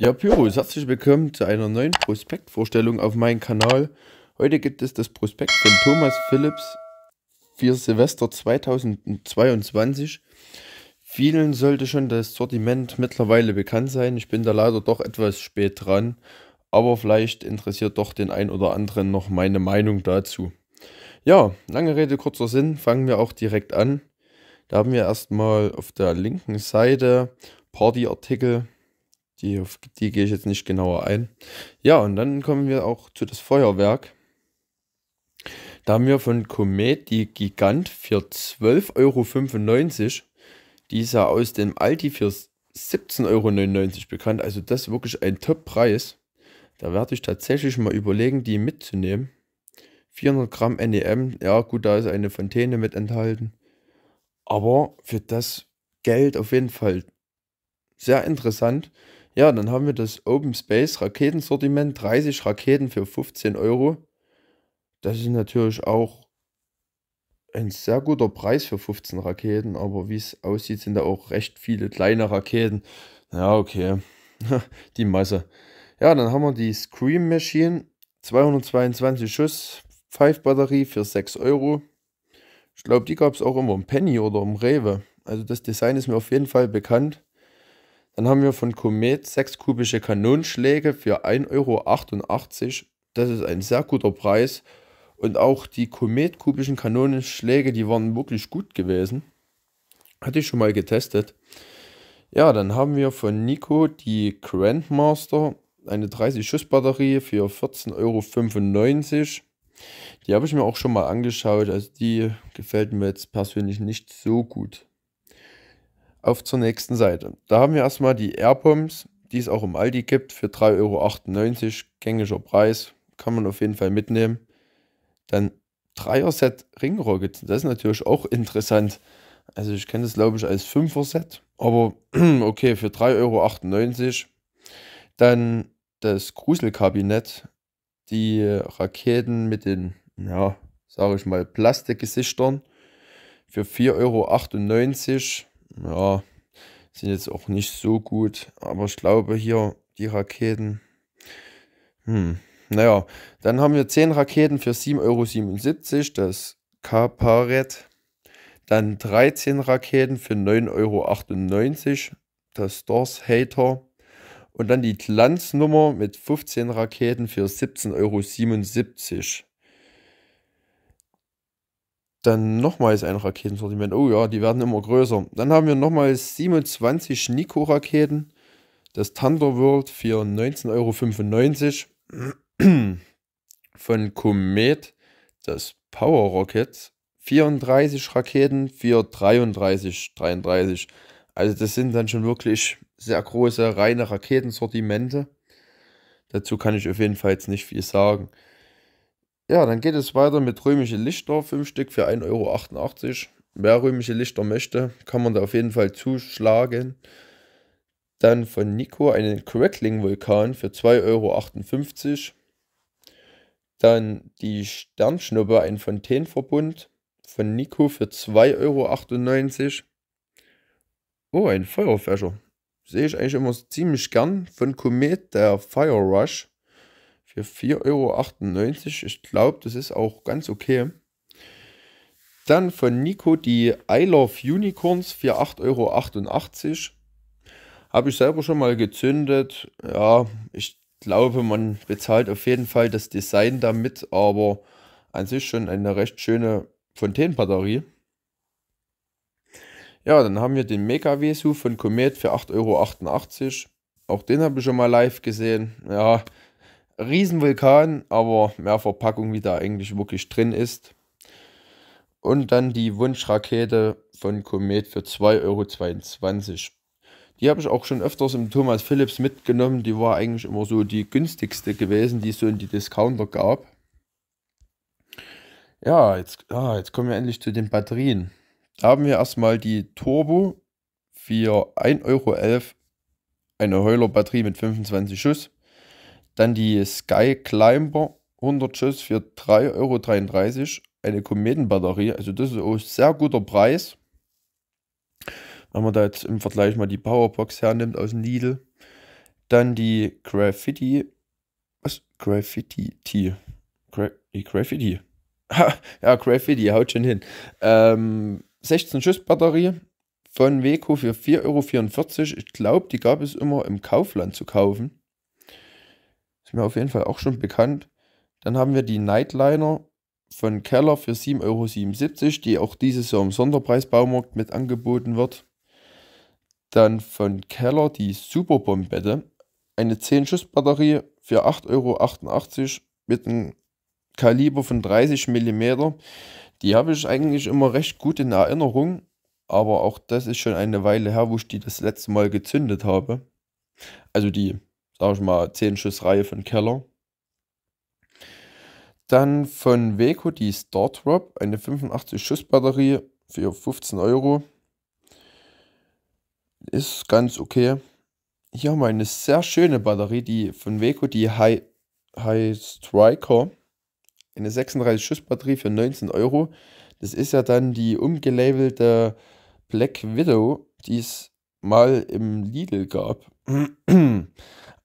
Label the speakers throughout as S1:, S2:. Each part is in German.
S1: Ja, Pyro, herzlich willkommen zu einer neuen Prospektvorstellung auf meinem Kanal. Heute gibt es das Prospekt von Thomas Phillips für Silvester 2022. Vielen sollte schon das Sortiment mittlerweile bekannt sein. Ich bin da leider doch etwas spät dran, aber vielleicht interessiert doch den ein oder anderen noch meine Meinung dazu. Ja, lange Rede, kurzer Sinn, fangen wir auch direkt an. Da haben wir erstmal auf der linken Seite Partyartikel die, auf die gehe ich jetzt nicht genauer ein. Ja, und dann kommen wir auch zu das Feuerwerk. Da haben wir von Komet die Gigant für 12,95 Euro. Die ist ja aus dem Aldi für 17,99 Euro bekannt. Also das ist wirklich ein Top-Preis. Da werde ich tatsächlich mal überlegen, die mitzunehmen. 400 Gramm NEM. Ja gut, da ist eine Fontäne mit enthalten. Aber für das Geld auf jeden Fall sehr interessant. Ja, dann haben wir das Open Space Raketensortiment, 30 Raketen für 15 Euro. Das ist natürlich auch ein sehr guter Preis für 15 Raketen, aber wie es aussieht, sind da auch recht viele kleine Raketen. Ja, okay. die Masse. Ja, dann haben wir die Scream Machine, 222 Schuss, 5 Batterie für 6 Euro. Ich glaube, die gab es auch immer im Penny oder im Rewe. Also das Design ist mir auf jeden Fall bekannt. Dann haben wir von Komet 6 kubische Kanonschläge für 1,88 Euro. Das ist ein sehr guter Preis. Und auch die Komet-kubischen Kanonenschläge, die waren wirklich gut gewesen. Hatte ich schon mal getestet. Ja, dann haben wir von Nico die Grandmaster, eine 30-Schuss-Batterie für 14,95 Euro. Die habe ich mir auch schon mal angeschaut. Also die gefällt mir jetzt persönlich nicht so gut auf zur nächsten Seite. Da haben wir erstmal die Airpumps, die es auch im Aldi gibt, für 3,98 Euro, gängiger Preis, kann man auf jeden Fall mitnehmen. Dann 3 er set Ringrohr das ist natürlich auch interessant. Also ich kenne das glaube ich als 5 er set aber okay, für 3,98 Euro. Dann das Gruselkabinett, die Raketen mit den, ja, sage ich mal, Plastikgesichtern für 4,98 Euro ja, sind jetzt auch nicht so gut. Aber ich glaube hier, die Raketen. Hm. Naja, dann haben wir 10 Raketen für 7,77 Euro, das K-Paret. Dann 13 Raketen für 9,98 Euro, das Stars Hater. Und dann die Glanznummer mit 15 Raketen für 17,77 Euro. Dann nochmals ein Raketensortiment. Oh ja, die werden immer größer. Dann haben wir nochmals 27 Nico-Raketen. Das Thunder World für 19,95 Euro. Von Comet das Power Rocket. 34 Raketen für 33, 33. Also das sind dann schon wirklich sehr große, reine Raketensortimente. Dazu kann ich auf jeden Fall jetzt nicht viel sagen. Ja, dann geht es weiter mit römische Lichter, 5 Stück für 1,88 Euro. Wer römische Lichter möchte, kann man da auf jeden Fall zuschlagen. Dann von Nico einen Crackling-Vulkan für 2,58 Euro. Dann die Sternschnuppe, ein Fontänenverbund von Nico für 2,98 Euro. Oh, ein Feuerfächer. Sehe ich eigentlich immer ziemlich gern. Von Komet der Fire Rush für 4,98 Euro. Ich glaube, das ist auch ganz okay. Dann von Nico die I Love Unicorns für 8,88 Euro. Habe ich selber schon mal gezündet. Ja, ich glaube, man bezahlt auf jeden Fall das Design damit, aber an sich schon eine recht schöne Fontänenbatterie. Ja, dann haben wir den Mega Vesu von Comet für 8,88 Euro. Auch den habe ich schon mal live gesehen. Ja, Riesenvulkan, aber mehr Verpackung, wie da eigentlich wirklich drin ist. Und dann die Wunschrakete von Komet für 2,22 Euro. Die habe ich auch schon öfters im Thomas Philips mitgenommen. Die war eigentlich immer so die günstigste gewesen, die es so in die Discounter gab. Ja, jetzt, ah, jetzt kommen wir endlich zu den Batterien. Da haben wir erstmal die Turbo für 1,11 Euro. Eine Heuler-Batterie mit 25 Schuss. Dann die Sky Climber 100 Schuss für 3,33 Euro. Eine Kometenbatterie. Also das ist auch ein sehr guter Preis. Wenn man da jetzt im Vergleich mal die Powerbox hernimmt aus dem Lidl. Dann die Graffiti. Was? Graffiti T. Gra die Graffiti. ja, Graffiti, haut schon hin. Ähm, 16 Schuss Batterie von Weco für 4,44 Euro. Ich glaube, die gab es immer im Kaufland zu kaufen. Ist mir auf jeden Fall auch schon bekannt. Dann haben wir die Nightliner von Keller für 7,77 Euro, die auch dieses Jahr im Sonderpreis-Baumarkt mit angeboten wird. Dann von Keller die Superbombette, eine 10-Schuss-Batterie für 8,88 Euro mit einem Kaliber von 30 mm. Die habe ich eigentlich immer recht gut in Erinnerung, aber auch das ist schon eine Weile her, wo ich die das letzte Mal gezündet habe. Also die sag ich mal, 10 Schuss Reihe von Keller. Dann von Weco die Startrop, eine 85 Schuss Batterie für 15 Euro. Ist ganz okay. Hier haben wir eine sehr schöne Batterie, die von Weco die High, High Striker. Eine 36 Schuss Batterie für 19 Euro. Das ist ja dann die umgelabelte Black Widow, die es mal im Lidl gab.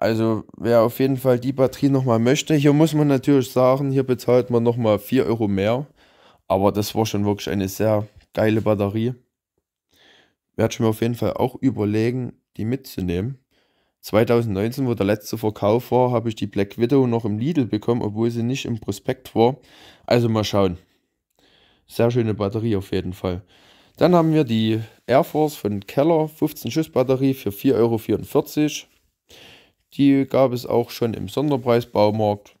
S1: Also wer auf jeden Fall die Batterie nochmal möchte, hier muss man natürlich sagen, hier bezahlt man nochmal 4 Euro mehr. Aber das war schon wirklich eine sehr geile Batterie. Werde ich mir auf jeden Fall auch überlegen, die mitzunehmen. 2019, wo der letzte Verkauf war, habe ich die Black Widow noch im Lidl bekommen, obwohl sie nicht im Prospekt war. Also mal schauen. Sehr schöne Batterie auf jeden Fall. Dann haben wir die Air Force von Keller 15 Schuss Batterie für 4,44 Euro. Die gab es auch schon im Sonderpreisbaumarkt.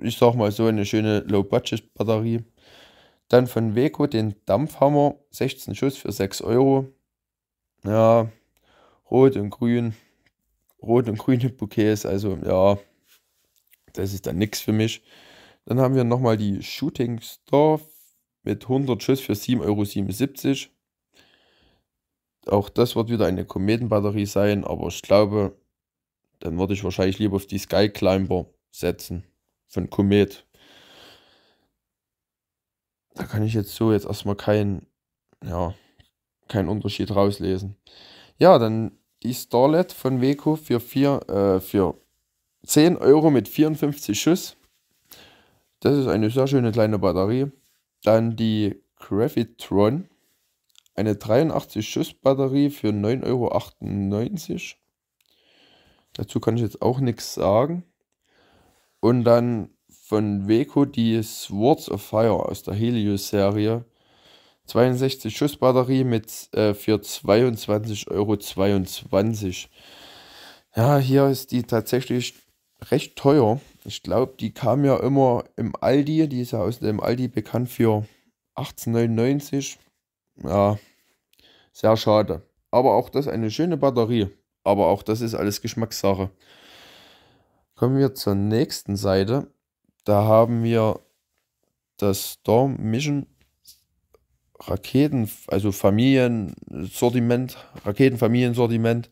S1: Ich sag mal so eine schöne Low-Budget-Batterie. Dann von Weco den Dampfhammer, 16 Schuss für 6 Euro. Ja, rot und grün. Rot und grüne Bouquets, also ja, das ist dann nichts für mich. Dann haben wir nochmal die Shooting Star mit 100 Schuss für 7,77 Euro. Auch das wird wieder eine Kometenbatterie sein, aber ich glaube, dann würde ich wahrscheinlich lieber auf die Sky Climber setzen von Komet. Da kann ich jetzt so jetzt erstmal keinen, ja, keinen Unterschied rauslesen. Ja, dann die Starlet von Weco für, äh, für 10 Euro mit 54 Schuss. Das ist eine sehr schöne kleine Batterie. Dann die Gravitron, eine 83 Schuss Batterie für 9,98 Euro. Dazu kann ich jetzt auch nichts sagen. Und dann von Weco die Swords of Fire aus der Helios-Serie. 62 Schuss Batterie mit äh, für 22,22 Euro. 22. Ja, hier ist die tatsächlich recht teuer. Ich glaube, die kam ja immer im Aldi. Die ist ja aus dem Aldi bekannt für 18,99. Ja, sehr schade. Aber auch das eine schöne Batterie aber auch das ist alles Geschmackssache. Kommen wir zur nächsten Seite. Da haben wir das Storm Mission Raketen, also Familiensortiment, Raketenfamiliensortiment.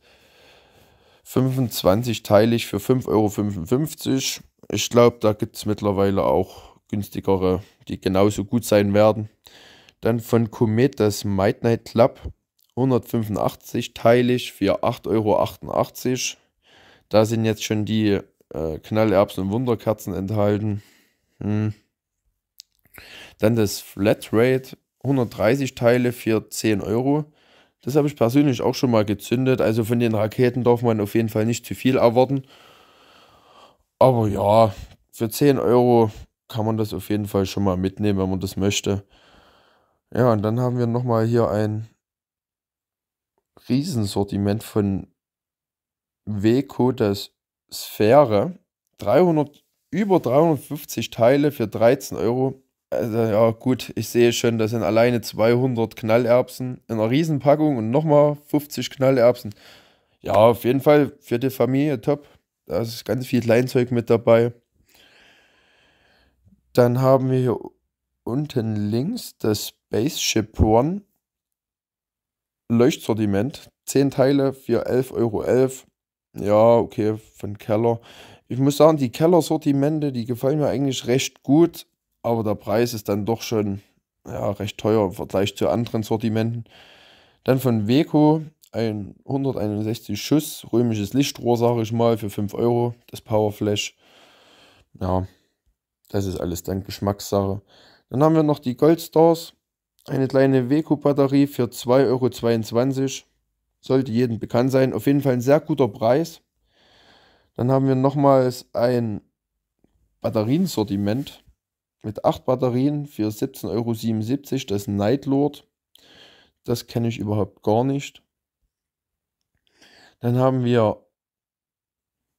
S1: 25-teilig für 5,55 Euro. Ich glaube, da gibt es mittlerweile auch günstigere, die genauso gut sein werden. Dann von Comet das Midnight Club 185 teilig für 8,88 Euro. Da sind jetzt schon die äh, Knallerbsen und Wunderkerzen enthalten. Hm. Dann das Flatrate, 130 Teile für 10 Euro. Das habe ich persönlich auch schon mal gezündet. Also von den Raketen darf man auf jeden Fall nicht zu viel erwarten. Aber ja, für 10 Euro kann man das auf jeden Fall schon mal mitnehmen, wenn man das möchte. Ja, und dann haben wir nochmal hier ein Riesensortiment von Weco das Sphäre. 300, über 350 Teile für 13 Euro. Also ja gut, ich sehe schon, das sind alleine 200 Knallerbsen in einer Riesenpackung und nochmal 50 Knallerbsen. Ja, auf jeden Fall für die Familie top. Da ist ganz viel Kleinzeug mit dabei. Dann haben wir hier unten links das Spaceship One Leuchtsortiment. 10 Teile für 11,11 Euro. Ja, okay, von Keller. Ich muss sagen, die Keller-Sortimente, die gefallen mir eigentlich recht gut, aber der Preis ist dann doch schon ja, recht teuer im Vergleich zu anderen Sortimenten. Dann von Weco ein 161 Schuss römisches Lichtrohr, sage ich mal, für 5 Euro, das Powerflash. Ja, das ist alles dann Geschmackssache. Dann haben wir noch die Goldstars eine kleine Weco-Batterie für 2,22 Euro. Sollte jedem bekannt sein. Auf jeden Fall ein sehr guter Preis. Dann haben wir nochmals ein Batteriensortiment mit 8 Batterien für 17,77 Euro. Das Nightlord. Das kenne ich überhaupt gar nicht. Dann haben wir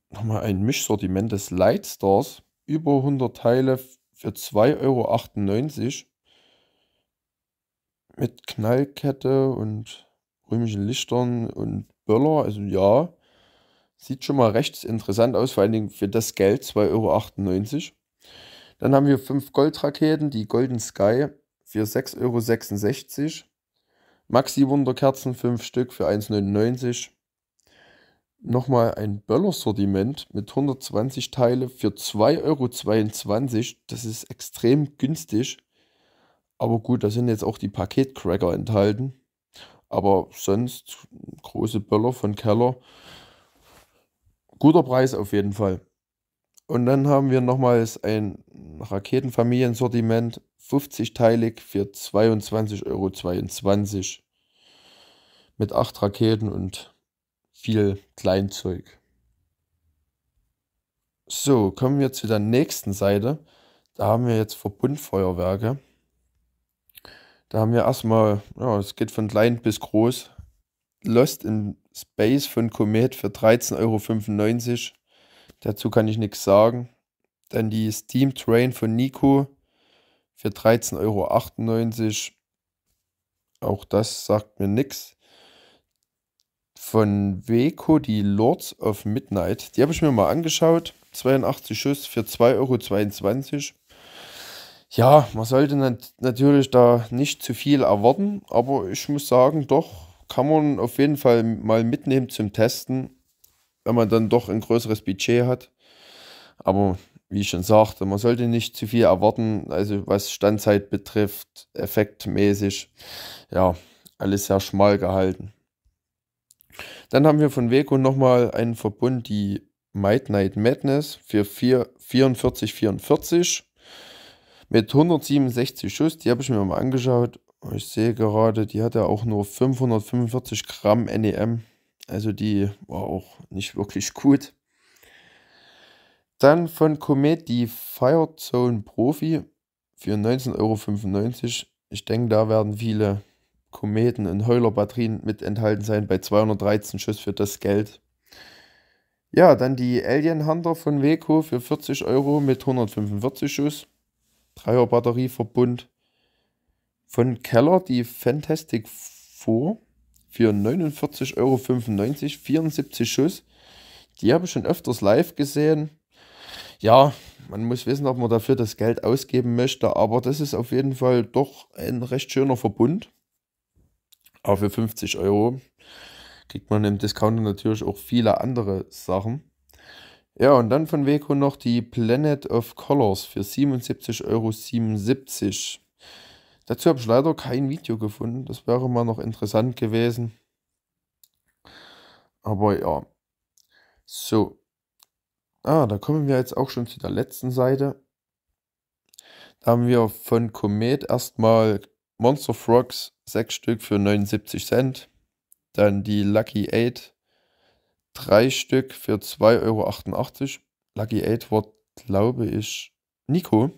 S1: nochmal ein Mischsortiment des Lightstars. Über 100 Teile für 2,98 Euro mit Knallkette und römischen Lichtern und Böller. Also ja, sieht schon mal recht interessant aus, vor allen Dingen für das Geld 2,98 Euro. Dann haben wir fünf Goldraketen, die Golden Sky für 6,66 Euro. Maxi-Wunderkerzen, fünf Stück für 1,99 Euro. Nochmal ein Böller-Sortiment mit 120 Teile für 2,22 Euro. Das ist extrem günstig. Aber gut, da sind jetzt auch die Paketcracker enthalten. Aber sonst große Böller von Keller. Guter Preis auf jeden Fall. Und dann haben wir nochmals ein Raketenfamiliensortiment, 50-teilig für 22,22 Euro. 22, mit acht Raketen und viel Kleinzeug. So, kommen wir zu der nächsten Seite. Da haben wir jetzt Verbundfeuerwerke. Da haben wir erstmal, ja, es geht von klein bis groß. Lost in Space von Comet für 13,95 Euro. Dazu kann ich nichts sagen. Dann die Steam Train von Nico für 13,98 Euro. Auch das sagt mir nichts. Von Weco die Lords of Midnight. Die habe ich mir mal angeschaut. 82 Schuss für 2,22 Euro. Ja, man sollte nat natürlich da nicht zu viel erwarten, aber ich muss sagen, doch kann man auf jeden Fall mal mitnehmen zum Testen, wenn man dann doch ein größeres Budget hat. Aber wie ich schon sagte, man sollte nicht zu viel erwarten, also was Standzeit betrifft, effektmäßig, ja, alles sehr schmal gehalten. Dann haben wir von Weco nochmal einen Verbund, die Might Night Madness für 44,44. 44 mit 167 Schuss. Die habe ich mir mal angeschaut. Ich sehe gerade, die hat ja auch nur 545 Gramm NEM. Also die war auch nicht wirklich gut. Dann von Comet die Firezone Profi für 19,95 Euro. Ich denke, da werden viele Kometen und Heuler-Batterien mit enthalten sein bei 213 Schuss für das Geld. Ja, dann die Alien Hunter von Weco für 40 Euro mit 145 Schuss. Dreier Batterieverbund von Keller die Fantastic Four für 49,95 Euro, 74 Schuss. Die habe ich schon öfters live gesehen. Ja, man muss wissen, ob man dafür das Geld ausgeben möchte, aber das ist auf jeden Fall doch ein recht schöner Verbund. Aber für 50 Euro kriegt man im Discounter natürlich auch viele andere Sachen. Ja, und dann von Weco noch die Planet of Colors für 77,77 Euro. Dazu habe ich leider kein Video gefunden. Das wäre mal noch interessant gewesen. Aber ja. So. Ah, da kommen wir jetzt auch schon zu der letzten Seite. Da haben wir von Comet erstmal Monster Frogs 6 Stück für 79 Cent. Dann die Lucky 8 drei Stück für 2,88 Euro. Lucky 8 war, glaube ich, Nico.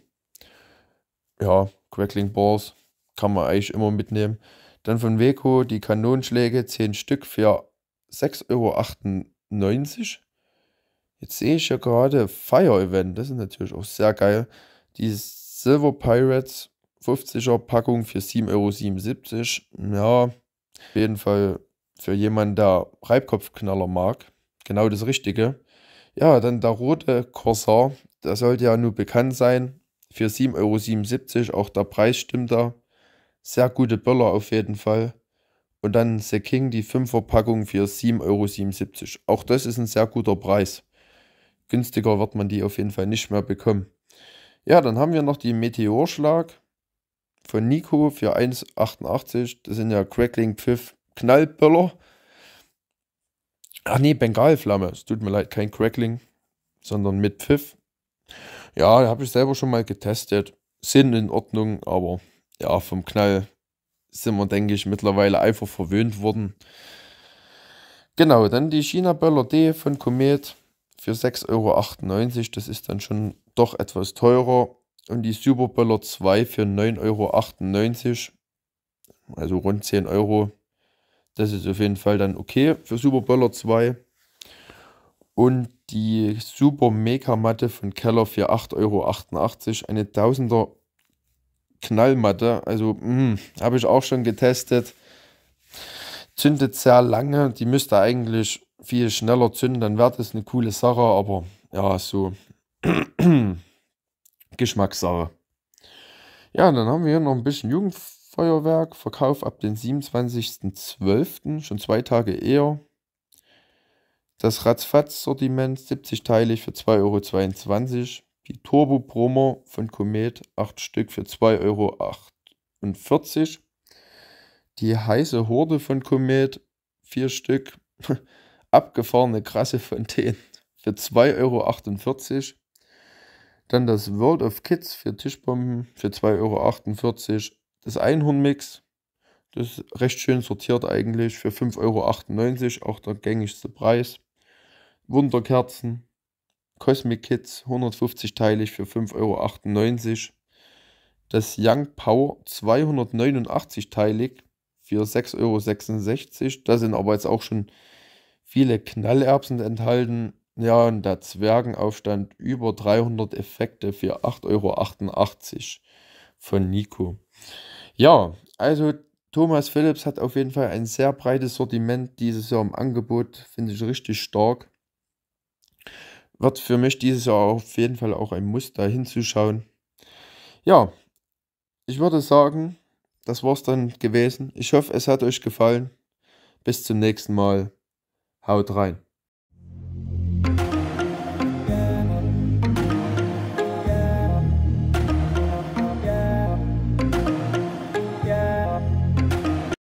S1: Ja, Crackling Balls kann man eigentlich immer mitnehmen. Dann von Weco die Kanonschläge, 10 Stück für 6,98 Euro. Jetzt sehe ich ja gerade Fire Event, das ist natürlich auch sehr geil. Die Silver Pirates 50er Packung für 7,77 Euro. Ja, auf jeden Fall für jemanden, der Reibkopfknaller mag, genau das Richtige. Ja, dann der rote Corsair, der sollte ja nur bekannt sein. Für 7,77 Euro, auch der Preis stimmt da. Sehr gute Böller auf jeden Fall. Und dann The King, die 5er Packung für 7,77 Euro. Auch das ist ein sehr guter Preis. Günstiger wird man die auf jeden Fall nicht mehr bekommen. Ja, dann haben wir noch die Meteorschlag von Nico für 1,88. Das sind ja Crackling Pfiff Knallböller. Ach nee, Bengalflamme. Es tut mir leid, kein Crackling, sondern mit Pfiff. Ja, habe ich selber schon mal getestet. Sind in Ordnung, aber ja, vom Knall sind wir, denke ich, mittlerweile einfach verwöhnt worden. Genau, dann die China Böller D von Komet für 6,98 Euro. Das ist dann schon doch etwas teurer. Und die Super Böller 2 für 9,98 Euro. Also rund 10 Euro. Das ist auf jeden Fall dann okay für Super Böller 2. Und die Super Mega Matte von Keller für 8,88 Euro. Eine 1000er Knallmatte. Also hm, habe ich auch schon getestet. Zündet sehr lange. Die müsste eigentlich viel schneller zünden. Dann wäre das eine coole Sache. Aber ja, so Geschmackssache. Ja, dann haben wir hier noch ein bisschen Jugend. Feuerwerk, Verkauf ab dem 27.12., schon zwei Tage eher. Das Ratzfatz-Sortiment 70-teilig für 2,22 Euro. Die Turbo-Promo von Komet 8 Stück für 2,48 Euro. Die heiße Horde von Komet 4 Stück. Abgefahrene krasse Fontänen für 2,48 Euro. Dann das World of Kids für Tischbomben für 2,48 Euro. Das Einhornmix, das ist recht schön sortiert eigentlich für 5,98 Euro, auch der gängigste Preis. Wunderkerzen, Cosmic Kids 150-teilig für 5,98 Euro. Das Young Power 289-teilig für 6,66 Euro. Da sind aber jetzt auch schon viele Knallerbsen enthalten. Ja, und der Zwergenaufstand über 300 Effekte für 8,88 Euro von Nico. Ja, also Thomas Phillips hat auf jeden Fall ein sehr breites Sortiment dieses Jahr im Angebot, finde ich richtig stark. Wird für mich dieses Jahr auf jeden Fall auch ein Muss, Muster hinzuschauen. Ja, ich würde sagen, das war's dann gewesen. Ich hoffe, es hat euch gefallen. Bis zum nächsten Mal. Haut rein.